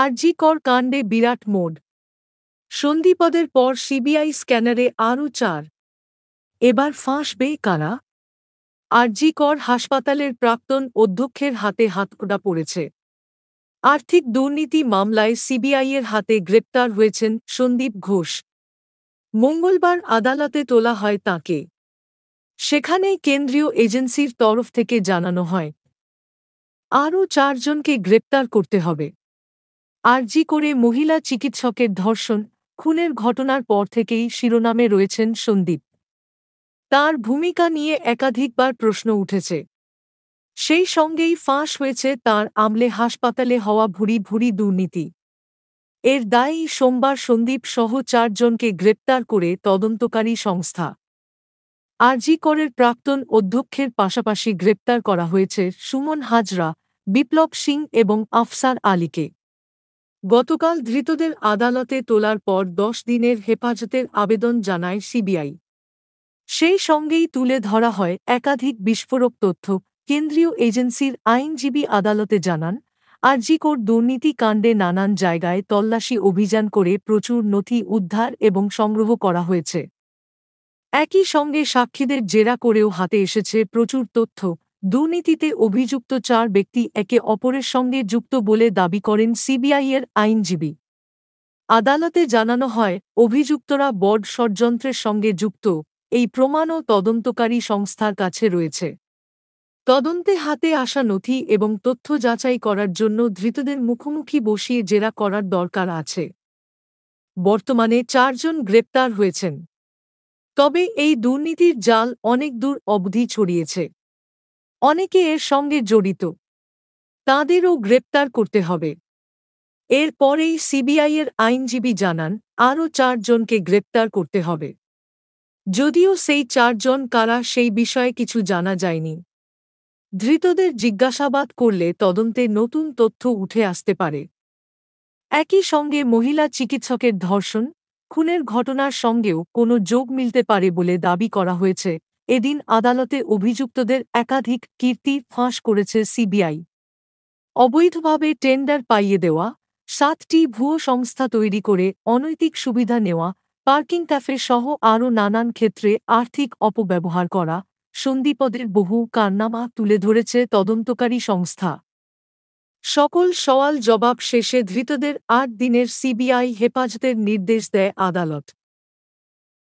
আরজিকর কাণ্ডে বিরাট মোড সন্ধিপদের পর সিবিআই স্ক্যানারে আরও চার এবার ফাঁসবে কারা আরজিকর হাসপাতালের প্রাক্তন অধ্যক্ষের হাতে হাতকোটা পড়েছে আর্থিক দুর্নীতি মামলায় সিবিআইয়ের হাতে গ্রেপ্তার হয়েছেন সন্দীপ ঘোষ মঙ্গলবার আদালতে তোলা হয় তাকে সেখানে কেন্দ্রীয় এজেন্সির তরফ থেকে জানানো হয় আরও চারজনকে গ্রেপ্তার করতে হবে আরজি করে মহিলা চিকিৎসকের ধর্ষণ খুনের ঘটনার পর থেকেই শিরোনামে রয়েছেন সন্দীপ তার ভূমিকা নিয়ে একাধিকবার প্রশ্ন উঠেছে সেই সঙ্গেই ফাঁস হয়েছে তার আমলে হাসপাতালে হওয়া ভুরি ভুরি দুর্নীতি এর দায়ী সোমবার সন্দীপ সহ চারজনকে গ্রেপ্তার করে তদন্তকারী সংস্থা আরজি করের প্রাক্তন অধ্যক্ষের পাশাপাশি গ্রেপ্তার করা হয়েছে সুমন হাজরা বিপ্লব সিং এবং আফসার আলীকে গতকাল ধৃতদের আদালতে তোলার পর দশ দিনের হেফাজতের আবেদন জানায় সিবিআই সেই সঙ্গেই তুলে ধরা হয় একাধিক বিস্ফোরক তথ্য কেন্দ্রীয় এজেন্সির আইনজীবী আদালতে জানান আরজিকোর দুর্নীতি কাণ্ডে নানান জায়গায় তল্লাশি অভিযান করে প্রচুর নথি উদ্ধার এবং সংগ্রহ করা হয়েছে একই সঙ্গে সাক্ষীদের জেরা করেও হাতে এসেছে প্রচুর তথ্য দুর্নীতিতে অভিযুক্ত চার ব্যক্তি একে অপরের সঙ্গে যুক্ত বলে দাবি করেন সিবিআইয়ের আইনজীবী আদালতে জানানো হয় অভিযুক্তরা বড ষড়যন্ত্রের সঙ্গে যুক্ত এই প্রমাণও তদন্তকারী সংস্থার কাছে রয়েছে তদন্তে হাতে আসা নথি এবং তথ্য যাচাই করার জন্য ধৃতদের মুখোমুখি বসিয়ে জেরা করার দরকার আছে বর্তমানে চারজন গ্রেপ্তার হয়েছেন তবে এই দুর্নীতির জাল অনেক দূর অবধি ছড়িয়েছে অনেকে এর সঙ্গে জড়িত তাঁদেরও গ্রেপ্তার করতে হবে এরপরেই সিবিআইয়ের আইনজীবী জানান আরও চারজনকে গ্রেপ্তার করতে হবে যদিও সেই চারজন কারা সেই বিষয়ে কিছু জানা যায়নি ধৃতদের জিজ্ঞাসাবাদ করলে তদন্তে নতুন তথ্য উঠে আসতে পারে একই সঙ্গে মহিলা চিকিৎসকের ধর্ষণ খুনের ঘটনার সঙ্গেও কোনো যোগ মিলতে পারে বলে দাবি করা হয়েছে এদিন আদালতে অভিযুক্তদের একাধিক কীর্তি ফাঁস করেছে সিবিআই অবৈধভাবে টেন্ডার পাইয়ে দেওয়া সাতটি ভুয়ো সংস্থা তৈরি করে অনৈতিক সুবিধা নেওয়া পার্কিং ক্যাফে সহ আরও নানান ক্ষেত্রে আর্থিক অপব্যবহার করা সন্দীপদের বহু কারনামা তুলে ধরেছে তদন্তকারী সংস্থা সকল সওয়াল জবাব শেষে ধৃতদের আট দিনের সিবিআই হেফাজতের নির্দেশ দেয় আদালত